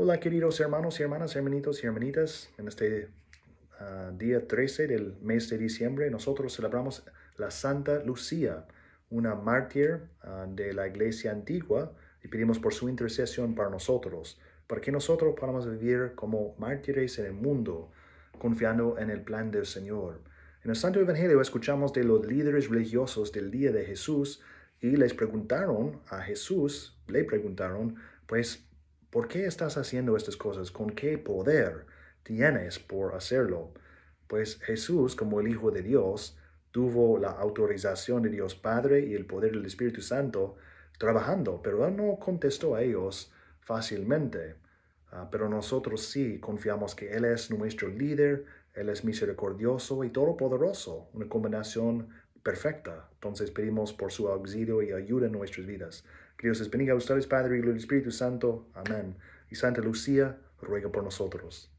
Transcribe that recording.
Hola queridos hermanos y hermanas, hermanitos y hermanitas. En este ah, día 13 del mes de diciembre nosotros celebramos la Santa Lucía, una mártir ah, de la iglesia antigua y pedimos por su intercesión para nosotros, para que nosotros podamos vivir como mártires en el mundo, confiando en el plan del Señor. En el Santo Evangelio escuchamos de los líderes religiosos del día de Jesús y les preguntaron a Jesús, le preguntaron, pues, ¿Por qué estás haciendo estas cosas? ¿Con qué poder tienes por hacerlo? Pues Jesús, como el Hijo de Dios, tuvo la autorización de Dios Padre y el poder del Espíritu Santo trabajando, pero Él no contestó a ellos fácilmente. Ah, pero nosotros sí confiamos que Él es nuestro líder, Él es misericordioso y todopoderoso, una combinación perfecta. Entonces pedimos por su auxilio y ayuda en nuestras vidas. Que Dios les bendiga a ustedes, Padre, y el Espíritu Santo. Amén. Y Santa Lucía ruega por nosotros.